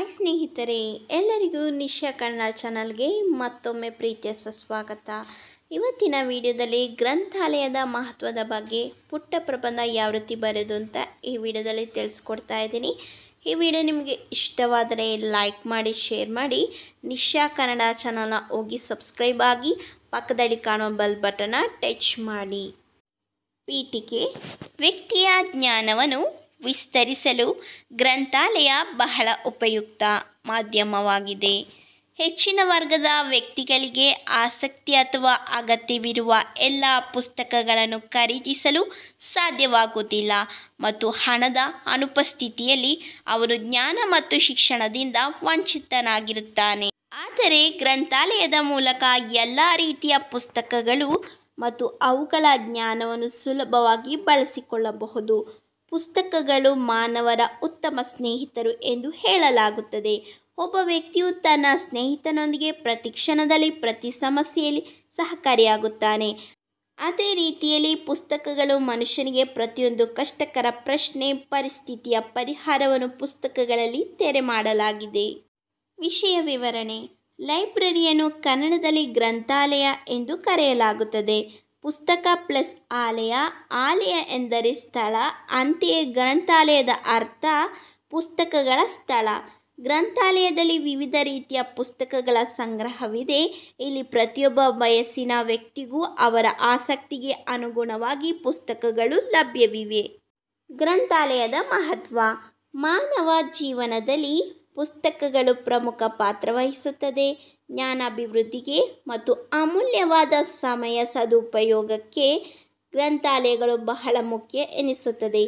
hi ಸ್ನೇಹಿತರೆ ಎಲ್ಲರಿಗೂ ನಿಶಾ ಕನ್ನಡ ಚಾನಲ್ಗೆ ಮತ್ತೊಮ್ಮೆ ಪ್ರೀತಿಯ ಸ್ವಾಗತ ಇವತ್ತಿನ ವಿಡಿಯೋದಲ್ಲಿ ಗ್ರಂಥಾಲಯದ ಮಹತ್ವದ ಬಗ್ಗೆ ಪುಟ್ಟ ಪ್ರಬಂಧ ಯಾವ ರೀತಿ ಬರೆದು ಅಂತ ಈ ವಿಡಿಯೋದಲ್ಲಿ ತಿಳಿಸ್ಕೊಡ್ತಾ ಇದ್ದೀನಿ ಈ ವಿಡಿಯೋ ನಿಮಗೆ ಇಷ್ಟವಾದರೆ ಲೈಕ್ ಮಾಡಿ ಶೇರ್ ಮಾಡಿ ನಿಶಾ ಕನ್ನಡ ಚಾನಲ್ನ ಹೋಗಿ ಸಬ್ಸ್ಕ್ರೈಬ್ ಆಗಿ ಪಕ್ಕದಲ್ಲಿ ಕಾಣೋ ಬಲ್ ಬಟನ್ನ ಟಚ್ ಮಾಡಿ ಪೀಠಿಕೆ ವ್ಯಕ್ತಿಯ ಜ್ಞಾನವನ್ನು ವಿಸ್ತರಿಸಲು ಗ್ರಂಥಾಲಯ ಬಹಳ ಉಪಯುಕ್ತ ಮಾಧ್ಯಮವಾಗಿದೆ ಹೆಚ್ಚಿನ ವರ್ಗದ ವ್ಯಕ್ತಿಗಳಿಗೆ ಆಸಕ್ತಿ ಅಥವಾ ಅಗತ್ಯವಿರುವ ಎಲ್ಲ ಪುಸ್ತಕಗಳನ್ನು ಖರೀದಿಸಲು ಸಾಧ್ಯವಾಗುವುದಿಲ್ಲ ಮತ್ತು ಹಣದ ಅನುಪಸ್ಥಿತಿಯಲ್ಲಿ ಅವರು ಜ್ಞಾನ ಮತ್ತು ಶಿಕ್ಷಣದಿಂದ ವಂಚಿತನಾಗಿರುತ್ತಾನೆ ಆದರೆ ಗ್ರಂಥಾಲಯದ ಮೂಲಕ ಎಲ್ಲ ರೀತಿಯ ಪುಸ್ತಕಗಳು ಮತ್ತು ಅವುಗಳ ಜ್ಞಾನವನ್ನು ಸುಲಭವಾಗಿ ಬಳಸಿಕೊಳ್ಳಬಹುದು ಪುಸ್ತಕಗಳು ಮಾನವರ ಉತ್ತಮ ಸ್ನೇಹಿತರು ಎಂದು ಹೇಳಲಾಗುತ್ತದೆ ಒಬ್ಬ ವ್ಯಕ್ತಿಯು ತನ್ನ ಸ್ನೇಹಿತನೊಂದಿಗೆ ಪ್ರತಿ ಕ್ಷಣದಲ್ಲಿ ಪ್ರತಿ ಸಮಸ್ಯೆಯಲ್ಲಿ ಸಹಕಾರಿಯಾಗುತ್ತಾನೆ ಅದೇ ರೀತಿಯಲ್ಲಿ ಪುಸ್ತಕಗಳು ಮನುಷ್ಯನಿಗೆ ಪ್ರತಿಯೊಂದು ಕಷ್ಟಕರ ಪ್ರಶ್ನೆ ಪರಿಸ್ಥಿತಿಯ ಪರಿಹಾರವನ್ನು ಪುಸ್ತಕಗಳಲ್ಲಿ ತೆರೆ ಮಾಡಲಾಗಿದೆ ವಿಷಯ ವಿವರಣೆ ಲೈಬ್ರರಿಯನ್ನು ಕನ್ನಡದಲ್ಲಿ ಗ್ರಂಥಾಲಯ ಎಂದು ಕರೆಯಲಾಗುತ್ತದೆ ಪುಸ್ತಕ ಪ್ಲಸ್ ಆಲಯ ಆಲಯ ಎಂದರೆ ಸ್ಥಳ ಅಂತೆಯೇ ಗ್ರಂಥಾಲಯದ ಅರ್ಥ ಪುಸ್ತಕಗಳ ಸ್ಥಳ ಗ್ರಂಥಾಲಯದಲ್ಲಿ ವಿವಿಧ ರೀತಿಯ ಪುಸ್ತಕಗಳ ಸಂಗ್ರಹವಿದೆ ಇಲ್ಲಿ ಪ್ರತಿಯೊಬ್ಬ ವಯಸ್ಸಿನ ವ್ಯಕ್ತಿಗೂ ಅವರ ಆಸಕ್ತಿಗೆ ಅನುಗುಣವಾಗಿ ಪುಸ್ತಕಗಳು ಲಭ್ಯವಿವೆ ಗ್ರಂಥಾಲಯದ ಮಹತ್ವ ಮಾನವ ಜೀವನದಲ್ಲಿ ಪುಸ್ತಕಗಳು ಪ್ರಮುಖ ಪಾತ್ರ ವಹಿಸುತ್ತದೆ ಜ್ಞಾನಾಭಿವೃದ್ಧಿಗೆ ಮತ್ತು ಅಮೂಲ್ಯವಾದ ಸಮಯ ಸದುಪಯೋಗಕ್ಕೆ ಗ್ರಂಥಾಲಯಗಳು ಬಹಳ ಮುಖ್ಯ ಎನಿಸುತ್ತದೆ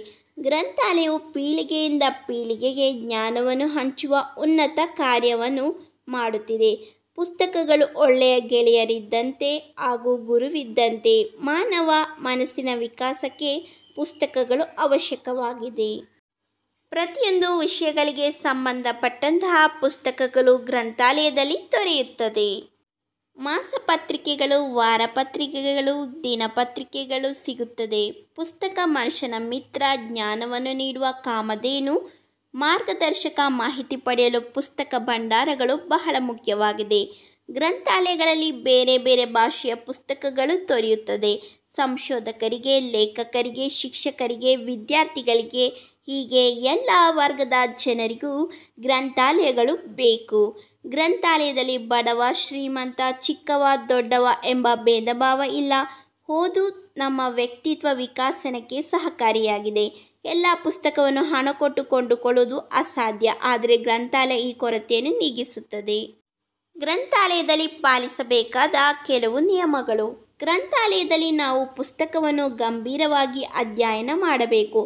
ಗ್ರಂಥಾಲಯವು ಪೀಳಿಗೆಯಿಂದ ಪೀಳಿಗೆಗೆ ಜ್ಞಾನವನ್ನು ಹಂಚುವ ಉನ್ನತ ಕಾರ್ಯವನ್ನು ಮಾಡುತ್ತಿದೆ ಪುಸ್ತಕಗಳು ಒಳ್ಳೆಯ ಗೆಳೆಯರಿದ್ದಂತೆ ಹಾಗೂ ಗುರುವಿದ್ದಂತೆ ಮಾನವ ಮನಸ್ಸಿನ ವಿಕಾಸಕ್ಕೆ ಪುಸ್ತಕಗಳು ಅವಶ್ಯಕವಾಗಿದೆ ಪ್ರತಿಯೊಂದು ವಿಷಯಗಳಿಗೆ ಸಂಬಂಧಪಟ್ಟಂತಹ ಪುಸ್ತಕಗಳು ಗ್ರಂಥಾಲಯದಲ್ಲಿ ದೊರೆಯುತ್ತದೆ ಮಾಸಪತ್ರಿಕೆಗಳು ವಾರಪತ್ರಿಕೆಗಳು ದಿನಪತ್ರಿಕೆಗಳು ಸಿಗುತ್ತದೆ ಪುಸ್ತಕ ಮನುಷ್ಯನ ಮಿತ್ರ ಜ್ಞಾನವನ್ನು ನೀಡುವ ಕಾಮಧೇನು ಮಾರ್ಗದರ್ಶಕ ಮಾಹಿತಿ ಪಡೆಯಲು ಪುಸ್ತಕ ಭಂಡಾರಗಳು ಬಹಳ ಮುಖ್ಯವಾಗಿದೆ ಗ್ರಂಥಾಲಯಗಳಲ್ಲಿ ಬೇರೆ ಬೇರೆ ಭಾಷೆಯ ಪುಸ್ತಕಗಳು ದೊರೆಯುತ್ತದೆ ಸಂಶೋಧಕರಿಗೆ ಲೇಖಕರಿಗೆ ಶಿಕ್ಷಕರಿಗೆ ವಿದ್ಯಾರ್ಥಿಗಳಿಗೆ ಹೀಗೆ ಎಲ್ಲ ವರ್ಗದ ಜನರಿಗೂ ಗ್ರಂಥಾಲಯಗಳು ಬೇಕು ಗ್ರಂಥಾಲಯದಲ್ಲಿ ಬಡವ ಶ್ರೀಮಂತ ಚಿಕ್ಕವ ದೊಡ್ಡವ ಎಂಬ ಭೇದ ಭಾವ ಇಲ್ಲ ಓದು ನಮ್ಮ ವ್ಯಕ್ತಿತ್ವ ವಿಕಾಸನಕ್ಕೆ ಸಹಕಾರಿಯಾಗಿದೆ ಎಲ್ಲ ಪುಸ್ತಕವನ್ನು ಹಣ ಕೊಟ್ಟು ಕೊಂಡುಕೊಳ್ಳುವುದು ಅಸಾಧ್ಯ ಆದರೆ ಗ್ರಂಥಾಲಯ ಈ ಕೊರತೆಯನ್ನು ನೀಗಿಸುತ್ತದೆ ಗ್ರಂಥಾಲಯದಲ್ಲಿ ಪಾಲಿಸಬೇಕಾದ ಕೆಲವು ನಿಯಮಗಳು ಗ್ರಂಥಾಲಯದಲ್ಲಿ ನಾವು ಪುಸ್ತಕವನ್ನು ಗಂಭೀರವಾಗಿ ಅಧ್ಯಯನ ಮಾಡಬೇಕು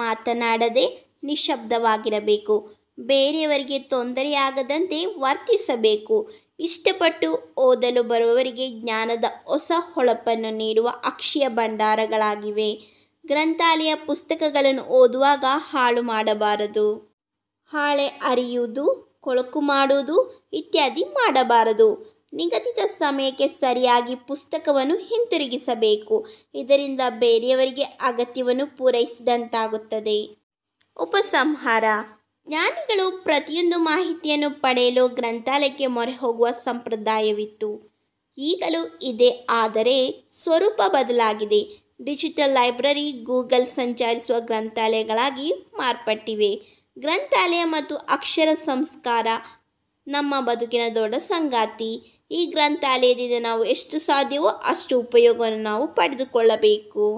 ಮಾತನಾಡದೆ ನಿಶಬ್ದವಾಗಿರಬೇಕು ಬೇರೆಯವರಿಗೆ ತೊಂದರೆಯಾಗದಂತೆ ವರ್ತಿಸಬೇಕು ಇಷ್ಟಪಟ್ಟು ಓದಲು ಬರುವವರಿಗೆ ಜ್ಞಾನದ ಹೊಸ ಹೊಳಪನ್ನು ನೀಡುವ ಅಕ್ಷಯ ಭಂಡಾರಗಳಾಗಿವೆ ಗ್ರಂಥಾಲಯ ಪುಸ್ತಕಗಳನ್ನು ಓದುವಾಗ ಹಾಳು ಮಾಡಬಾರದು ಹಾಳೆ ಅರಿಯುವುದು ಕೊಳಕು ಮಾಡುವುದು ಇತ್ಯಾದಿ ಮಾಡಬಾರದು ನಿಗದಿತ ಸಮಯಕ್ಕೆ ಸರಿಯಾಗಿ ಪುಸ್ತಕವನ್ನು ಹಿಂತಿರುಗಿಸಬೇಕು ಇದರಿಂದ ಬೇರೆಯವರಿಗೆ ಅಗತ್ಯವನ್ನು ಪೂರೈಸಿದಂತಾಗುತ್ತದೆ ಉಪಸಂಹಾರ ಜ್ಞಾನಿಗಳು ಪ್ರತಿಯೊಂದು ಮಾಹಿತಿಯನ್ನು ಪಡೆಯಲು ಗ್ರಂಥಾಲಯಕ್ಕೆ ಮೊರೆ ಹೋಗುವ ಸಂಪ್ರದಾಯವಿತ್ತು ಈಗಲೂ ಇದೆ ಆದರೆ ಸ್ವರೂಪ ಬದಲಾಗಿದೆ ಡಿಜಿಟಲ್ ಲೈಬ್ರರಿ ಗೂಗಲ್ ಸಂಚರಿಸುವ ಗ್ರಂಥಾಲಯಗಳಾಗಿ ಮಾರ್ಪಟ್ಟಿವೆ ಗ್ರಂಥಾಲಯ ಮತ್ತು ಅಕ್ಷರ ಸಂಸ್ಕಾರ ನಮ್ಮ ಬದುಕಿನ ದೊಡ್ಡ ಸಂಗಾತಿ ಈ ಗ್ರಂಥಾಲಯದಿಂದ ನಾವು ಎಷ್ಟು ಸಾಧ್ಯವೋ ಅಷ್ಟು ಉಪಯೋಗವನ್ನು ನಾವು ಪಡೆದುಕೊಳ್ಳಬೇಕು